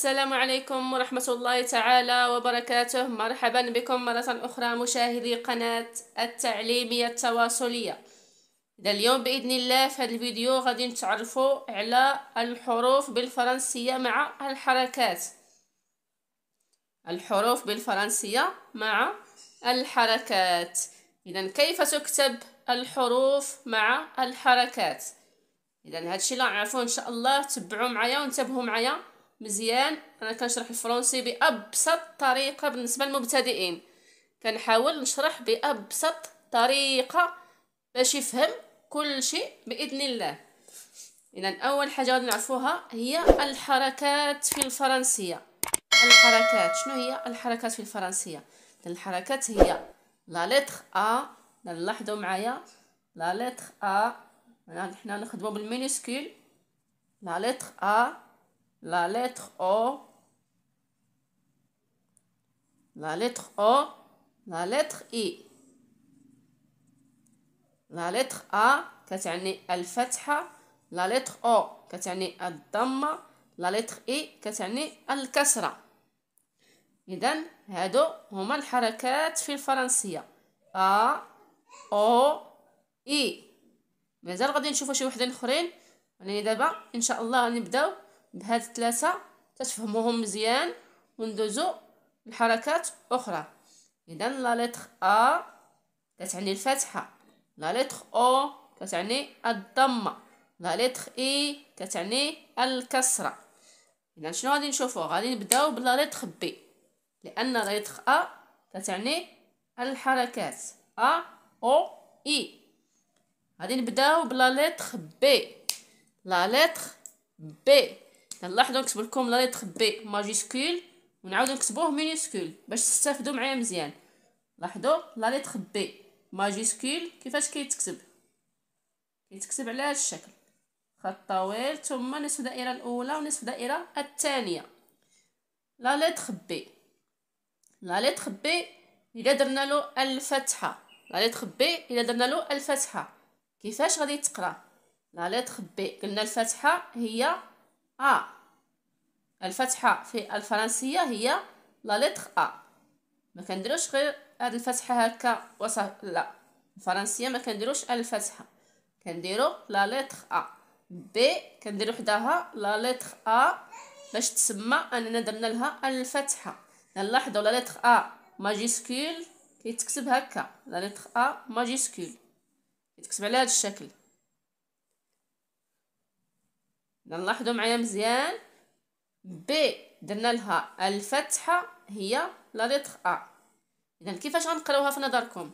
السلام عليكم ورحمة الله تعالى وبركاته مرحبا بكم مرة أخرى مشاهدي قناة التعليمية التواصلية إذا اليوم بإذن الله في هذا الفيديو غادي نتعرفوا على الحروف بالفرنسية مع الحركات الحروف بالفرنسية مع الحركات إذا كيف تكتب الحروف مع الحركات إذا هادشي لا غنعرفوه إن شاء الله تبعوا معايا وانتبهوا معايا مزيان انا كنشرح الفرنسي بابسط طريقه بالنسبه للمبتدئين كنحاول نشرح بابسط طريقه باش يفهم كل شيء باذن الله اذا اول حاجه غادي نعرفوها هي الحركات في الفرنسيه الحركات شنو هي الحركات في الفرنسيه الحركات هي لا لتر ا نلاحظوا معايا لا لتر ا حنا نخدموا بالمينيسكول لا لتر ا La lettre O. La lettre O. La lettre I. La لتر أ كتعني الفتحة لا لتر أو كتعني الضمة لا لتر إي كتعني الكسرة إذا هادو هما الحركات في الفرنسية أ أو إي مازال غادي نشوفو شي وحدين أخرين يعني دابا إن شاء الله غنبداو. بهاد الثلاثه تتفهموهم مزيان وندوزو لحركات اخرى اذا لا لتر ا كتعني الفتحه لا لتر او كتعني الضمه لا لتر اي e كتعني الكسره اذا شنو غادي نشوفو غادي نبداو بلا لتر بي لان لا لتر ا كتعني الحركات ا او اي غادي نبداو بلا لتر بي لا لتر بي نلاحظو نكتب لكم لا ليتر بي ماجيسكول ونعاودو نكتبوه مينيسكول باش تستافدو معايا مزيان لاحظوا لا ليتر بي ماجيسكول كيفاش كيتكتب كيتكتب على هذا الشكل خط طويل ثم نصف دائره الاولى ونصف دائره الثانيه لا ليتر بي لا ليتر بي الا درنا له الفتحه لا ليتر بي الا درنا له الفتحه كيفاش غادي تقرا لا ليتر بي قلنا الفتحه هي ا الفتحة في الفرنسية هي لا لتر أ ما كنديروش غير هاد الفتحة هكا وصف لا الفرنسية ما كنديروش الفتحة كنديرو لا لتر أ بي كنديرو حداها لا لتر أ باش تسمى أننا درنا لها الفتحة نلاحظو لا لتر أ ماجيسكول كيتكتب هكا لا لتر أ ماجيسكول كيتكتب على هاد الشكل نلاحظو معايا مزيان بي درنا لها الفتحه هي لا لتر ا اذا كيفاش غنقراوها في نظركم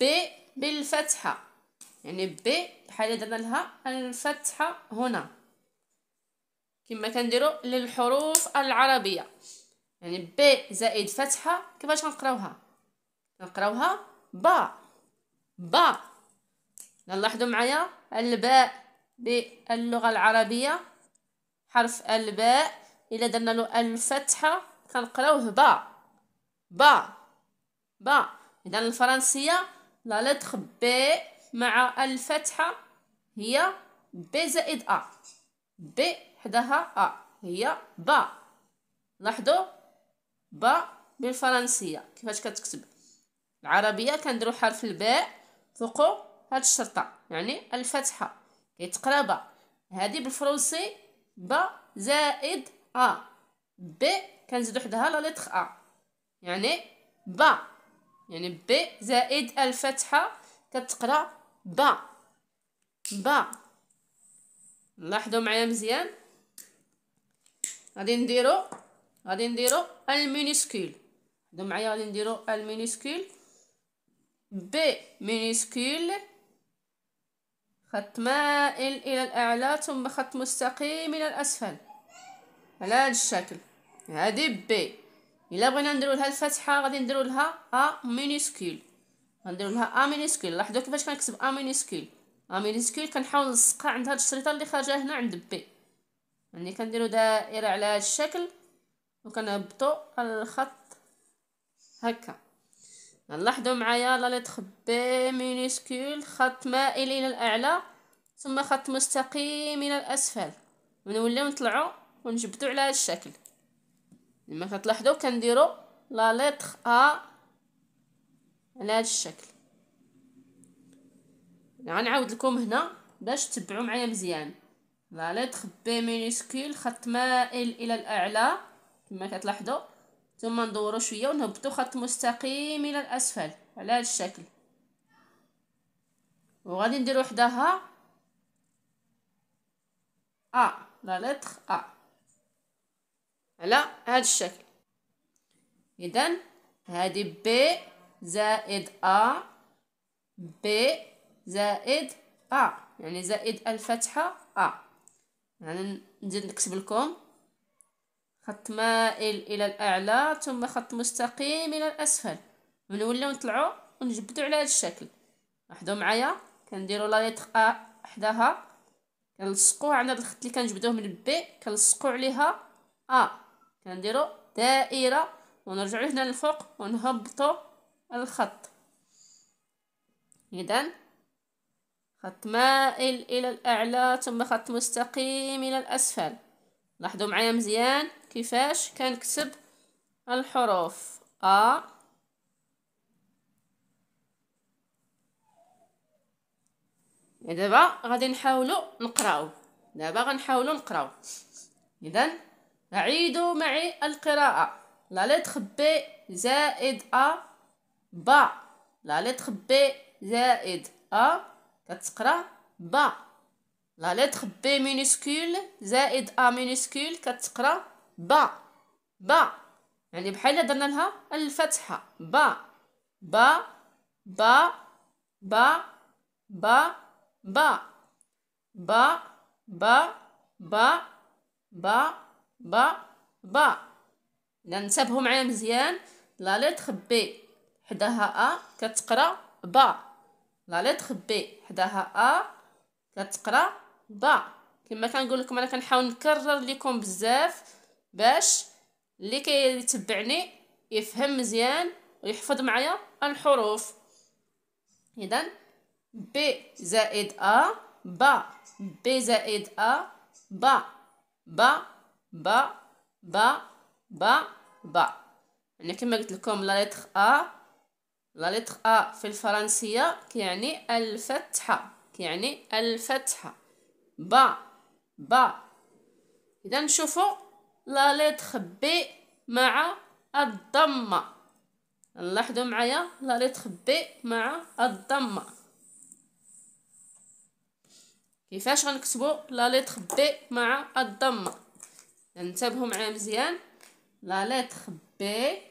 بي بالفتحه يعني بي بحال درنا لها الفتحه هنا كما كنديروا للحروف العربيه يعني بي زائد فتحه كيفاش غنقراوها نقراوها با با نلاحظوا معايا الباء باللغه العربيه حرف الباء الا درنا له الفتحه كنقراوه با با با اذا الفرنسيه لا لتر بي مع الفتحه هي بي زائد ا بي حداها ا هي با لاحظوا با بالفرنسيه كيفاش كتكتب العربيه كنديروا حرف الباء فوقو هاد الشرطه يعني الفتحه كيتقرا با هادي بالفرنسي ب زائد أ ب كنزيدو حداها لا لتر أ يعني با يعني ب زائد الفتحة كتقرا با با لاحظوا معايا مزيان غادي نديرو غادي نديرو المينيسكول لاحظوا معايا غادي نديرو المينيسكول ب مينيسكول خط مائل إلى الأعلى ثم خط مستقيم إلى الأسفل على هذا الشكل هادي بي إلا بغينا نديرو لها الفتحة غادي نديرو لها أ مينيسكيل غنديرو لها أ مينيسكيل لاحظو كيفاش كنكتب أ مينيسكيل أ مينيسكيل كنحاول نلصقها عند هاد الشريطة اللي خارجة هنا عند بي يعني كنديرو دائرة على هاد الشكل وكنهبطو الخط هكا يلا معايا لا لتر بي مينيسكول خط مائل الى الاعلى ثم خط مستقيم الى الاسفل ونوليو نطلعو ونجبدو على هذا الشكل لما كتلاحظوا كنديرو لا لتر ا على هذا الشكل غنعاود لكم هنا باش تتبعوا معايا مزيان لا لتر بي مينيسكول خط مائل الى الاعلى كما كتلاحظوا ثم ندورو شويه ونهبطو خط مستقيم الى الاسفل على هذا الشكل وغادي نديرو حداها ا لا لتر ا على هذا الشكل اذا هذه بي زائد ا بي زائد ا يعني زائد الفتحه ا يعني نزيد نكتب لكم خط مائل الى الاعلى ثم خط مستقيم الى الاسفل ونوليو نطلعو ونجبدو على هذا الشكل لاحظوا معايا كنديروا لا ليتر ا آه، حداها كنلصقوها على هذا الخط اللي كنجبدوه من بي كنلصقو عليها ا آه. كنديرو دائره ونرجعو هنا للفوق ونهبطو الخط اذا خط مائل الى الاعلى ثم خط مستقيم الى الاسفل لاحظوا معايا مزيان كيفاش كنكتب الحروف ا دابا غادي نحاولوا نقراو دابا غنحاولوا نقراو اذا عيدوا معي القراءه لا لتر بي زائد ا با لا لتر بي زائد ا كتقرا با لا لتر بي مينيسكول زائد ا مينيسكول كتقرا با با يعني بحال درنا لها الفتحه با با با با با با با با با با با با با با معايا مزيان لا لتر بي حداها ا كتقرا با لا لتر بي حداها ا كتقرا با كما كنقول لكم انا كنحاول نكرر لكم بزاف باش اللي كيتبعني يفهم مزيان ويحفظ معايا الحروف اذا ب زائد ا با ب زائد ا با با با با با با يعني كما قلت لكم لا ليتر ا لا ليتر ا في الفرنسيه كيعني الفتحه كيعني الفتحه با با اذا نشوفوا لا لتر بي مع الضمه نلاحظوا معايا لا لتر بي مع الضمه كيفاش غنكتبوا لا لتر بي مع الضمه انتبهوا معايا مزيان لا لتر بي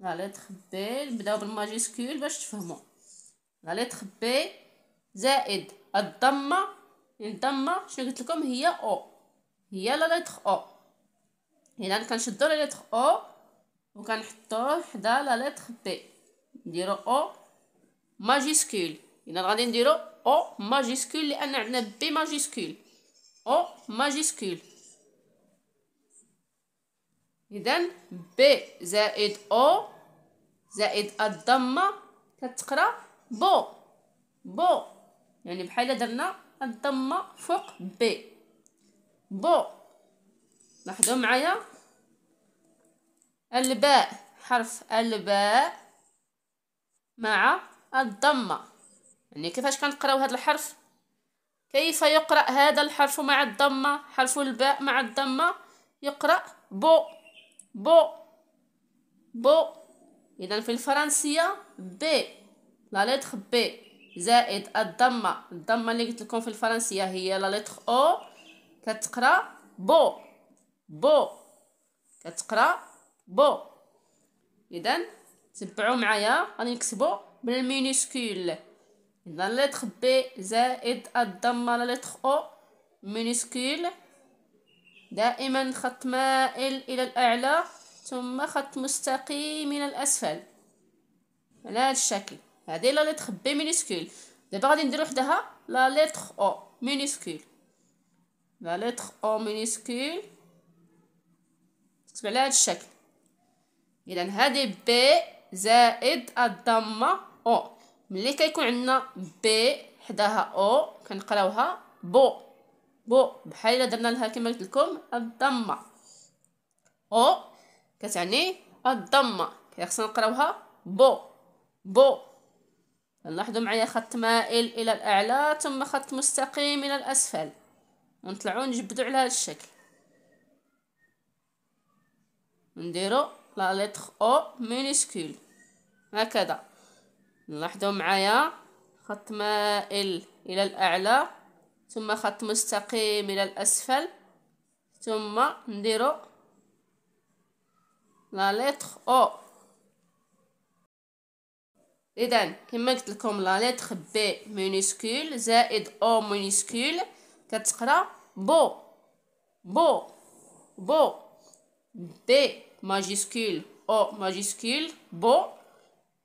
لا لتر بي نبداو بالماجيسكول باش تفهموا لا لتر بي زائد الضمة الضمة شنو قلت لكم هي او هي لا لتر او هنا كنشدو لا لتر او وكنحطوه حدا لا لتر بي نديرو او ماجيسكول هنا غادي نديرو او ماجيسكول لان عندنا بي ماجيسكول او ماجيسكول اذا بي زائد او زائد الضمه كتقرا بو بو يعني بحال درنا الضمه فوق بي بو لاحظوا معايا الباء حرف الباء مع الضمه يعني كيفاش كنقراو هذا الحرف كيف يقرا هذا الحرف مع الضمه حرف الباء مع الضمه يقرا بو بو بو اذا في الفرنسيه بي لا لتر بي زائد الضمه الضمه اللي قلت لكم في الفرنسيه هي لا لتر او كتقرا بو بو كتقرا بو اذا تبعوا معايا غادي نكتبوا بالمينيسكول اذا لتر بي زائد الضمه لا لتر او مينيسكول دائما خط مائل الى الاعلى ثم خط مستقيم الى الاسفل على هذا الشكل هذه لا ليتر بي مينيسكول دابا غادي ندير وحدها لا ليتر او مينيسكول لا ليتر او مينيسكول تكتب على هذا الشكل اذا هذه بي زائد الضمه او ملي كيكون عندنا بي حداها او كنقراوها بو بو بحال الا درنا لها كما قلت لكم الضمه او كتعني الضمه خاصنا نقراوها بو بو لاحظوا معايا خط مائل الى الاعلى ثم خط مستقيم الى الاسفل ونطلعوا نجبدوا على هذا الشكل نديرو لا لتر او مينيسكول هكذا لاحظوا معايا خط مائل الى الاعلى ثم خط مستقيم الى الاسفل ثم نديرو لا لتر او إذا كما قلت لكم لا لتر بي مينيسكول زائد أو مينيسكول كتقرا بو بو بو بي ماجيسكول أو ماجيسكول بو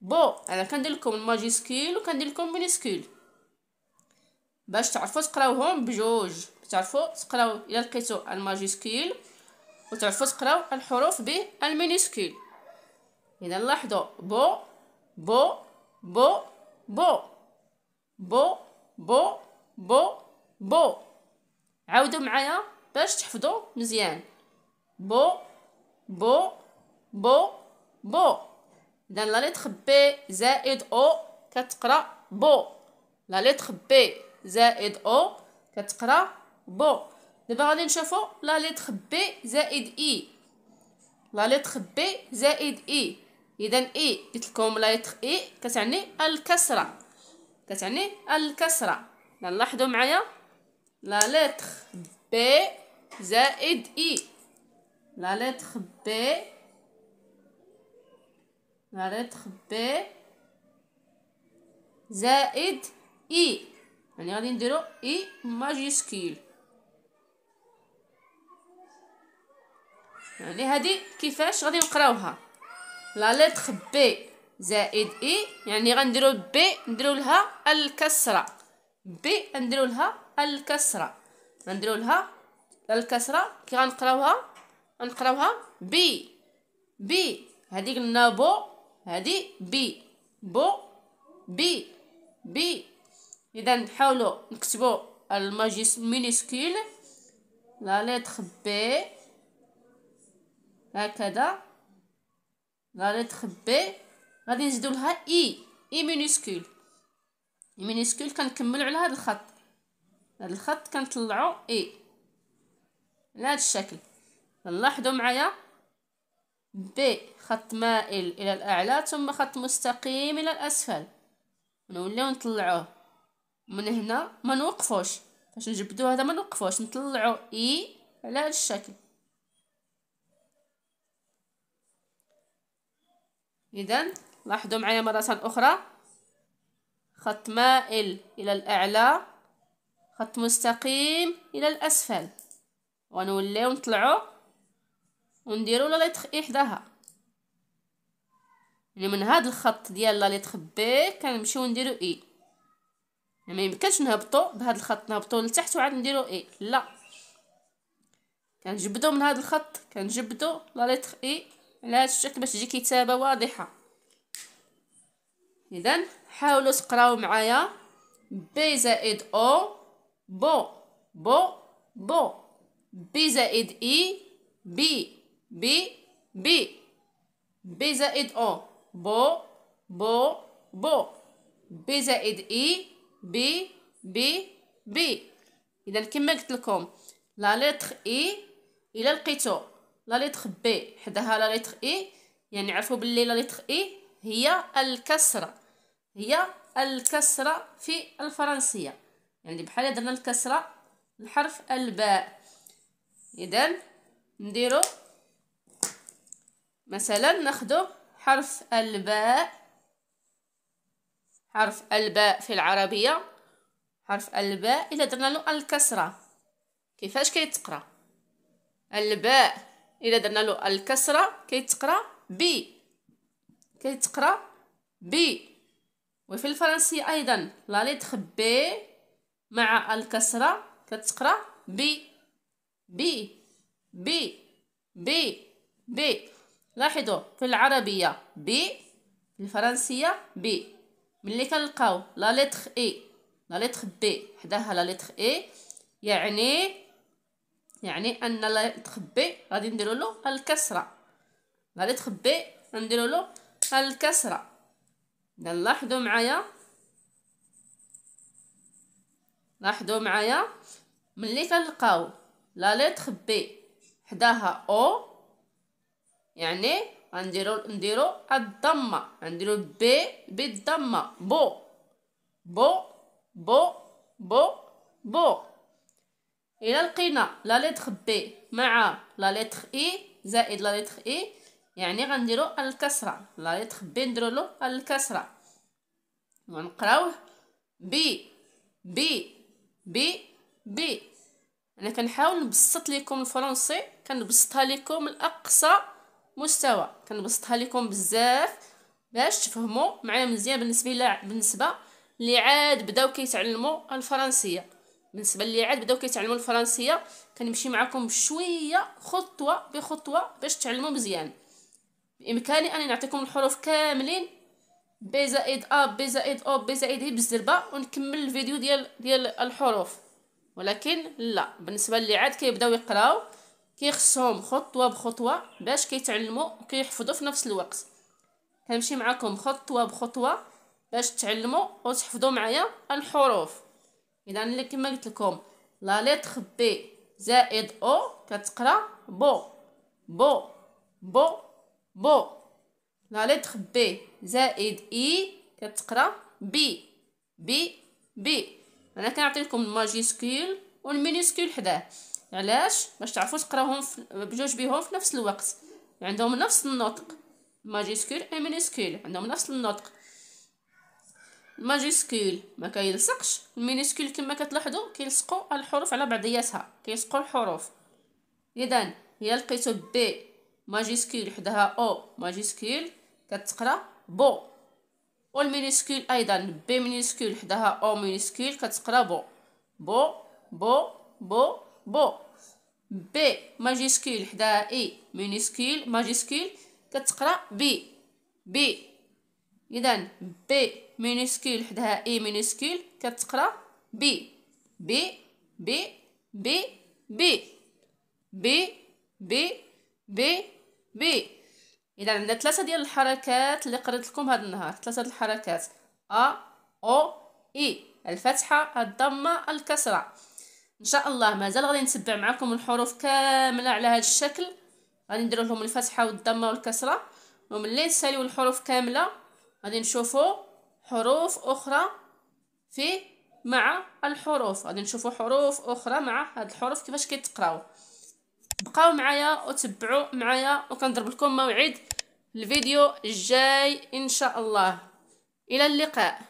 بو أنا كندير لكم الماجيسكول وكندير لكم مينيسكول باش تعرفوا تقراوهم بجوج تعرفوا تقراو الى لقيتو الماجيسكول وتعرفوا تقراو الحروف بالمينيسكول إذا لاحظوا بو بو بو بو بو بو بو بو عاودوا معايا باش تحفظوا مزيان بو بو بو بو اذا لا ليتر بي زائد او كتقرا بو لا ليتر بي زائد او كتقرا بو دابا غادي نشوفوا لا ليتر بي زائد اي e. لا ليتر بي زائد اي e. اذا اي قلت لكم لا يتخ اي كتعني الكسره كتعني الكسره نلاحظوا معايا لا لتر بي زائد اي لا لتر بي لا لتر بي زائد اي يعني غادي نديرو اي ماجيسكيل يعني هذه كيفاش غادي نقراوها لا لتر بي زائد اي e، يعني غنديرو بي نديرو لها الكسره بي نديرو لها الكسره غنديرو لها الكسره كي غنقراوها غنقراوها بي بي هادي قلنا بو هادي بي بو بي بي اذا نحاولوا نكتبوا الماجيس مينيسكيل لا لتر بي هكذا لا لتر بي غادي نزيدو لها اي اي مينيسكول اي مينيسكول كنكملو على هاد الخط هاد الخط كنطلعو اي على هاد الشكل لاحظوا معايا بي خط مائل الى الاعلى ثم خط مستقيم الى الاسفل نوليو نطلعوه من هنا ما نوقفوش فاش نجبدو هذا ما نوقفوش نطلعو اي e على هاد الشكل إذا لاحظوا معايا مرة أخرى خط مائل إلى الأعلى خط مستقيم إلى الأسفل ونوليو نطلعو ونديرو لا اي إحداها يعني من هاد الخط ديال لا بي كنمشيو نديرو إي يعني ميمكنش نهبطو بهاد الخط نهبطو لتحت وعاد نديرو إي لا كنجبدو من هاد الخط كنجبدو لا إي على هذا الشكل باش تجي كتابه واضحه اذا حاولوا تقراو معايا بي زائد او بو بو بو بي زائد اي بي بي بي بي زائد او بو بو بو بي زائد اي بي بي بي اذا كما قلت لكم لا لتر اي الى لقيتو لا ليتر بي حداها لا ليتر اي e. يعني عرفوا باللي لا ليتر اي e هي الكسرة هي الكسرة في الفرنسية يعني بحال درنا الكسرة الحرف الباء اذا نديرو مثلا ناخدو حرف الباء حرف الباء في العربية حرف الباء إلا درنا له الكسرة كيفاش كيتقرا الباء الا درنا له الكسره كيتقرا بي كيتقرا بي وفي الفرنسي ايضا لا ليتر بي مع الكسره كتقرا بي بي بي بي بي لاحظوا في العربيه بي في الفرنسيه بي ملي كنلقاو لا ليتر اي لا ليتر بي حداها لا ليتر اي يعني يعني ان لا تخبي غادي نديرو له الكسره غادي تخبي نديرو له الكسره نلاحظوا معايا لاحظوا معايا ملي كنلقاو لا لتر حداها او يعني غنديرو نديرو الضمه غنديرو بي بالضمه بو بو بو بو بو الى لقينا لا ليتر بي مع لا ليتر اي e، زائد لا ليتر اي e، يعني غنديرو الكسره لا ليتر بي نديرو له الكسره ونقراوه بي بي بي بي انا كنحاول نبسط لكم الفرنسي كنبسطها لكم لاقصى مستوى كنبسطها لكم بزاف باش تفهموا معايا مزيان بالنسبه بالنسبه اللي عاد بداو كيتعلموا الفرنسيه بالنسبه لي عاد بداو كيتعلموا الفرنسيه كنمشي معكم شويه خطوه بخطوه باش تعلموا مزيان بامكاني اني نعطيكم الحروف كاملين بي زائد ا بي زائد او بي زائد هي بالزربه ونكمل الفيديو ديال ديال الحروف ولكن لا بالنسبه لي عاد كيبداو يقراو كيخصهم خطوه بخطوه باش كيتعلموا وكيحفظوا في نفس الوقت كنمشي معكم خطوه بخطوه باش تعلموا وتحفظوا معايا الحروف اذا اللي كما قلت لكم لا لتر بي زائد او كتقرا بو بو بو بو لا لتر بي زائد اي e كتقرا بي بي بي انا كنعطي لكم الماجيسكول والمينيسكول حداه علاش باش تعرفوا تقراوهم بجوج بهم في نفس الوقت عندهم نفس النطق ماجيسكول اي مينيسكول عندهم نفس النطق ماجيسكول ما كيلصقش المينيسكول كما كتلاحظوا كيلصقوا الحروف على بعضياتها كيلصقوا الحروف اذا هي لقيتو بي ماجيسكول حداها او ماجيسكول كتقرا بو والمينيسكول ايضا بي مينيسكول حداها او مينيسكول كتقرا بو بو بو بو بو بي ماجيسكول حداها اي مينيسكول ماجيسكول كتقرا بي بي اذا بي مينيسكول حدها اي مينيسكول كتقرا بي بي بي بي بي بي بي بي بي اذا عندنا ثلاثه ديال الحركات اللي قريت لكم هذا النهار ثلاثه الحركات ا او اي الفتحه الضمه الكسره ان شاء الله مازال غادي نتبع معكم الحروف كامله على هذا الشكل غادي ندير لهم الفتحه والضمه والكسره وملي نساليو الحروف كامله غادي نشوفوا حروف اخرى في مع الحروف غادي نشوفوا حروف اخرى مع هاد الحروف كيفاش كيتقراو بقاو معايا وتبعوا معايا وكنضرب لكم موعد الفيديو الجاي ان شاء الله الى اللقاء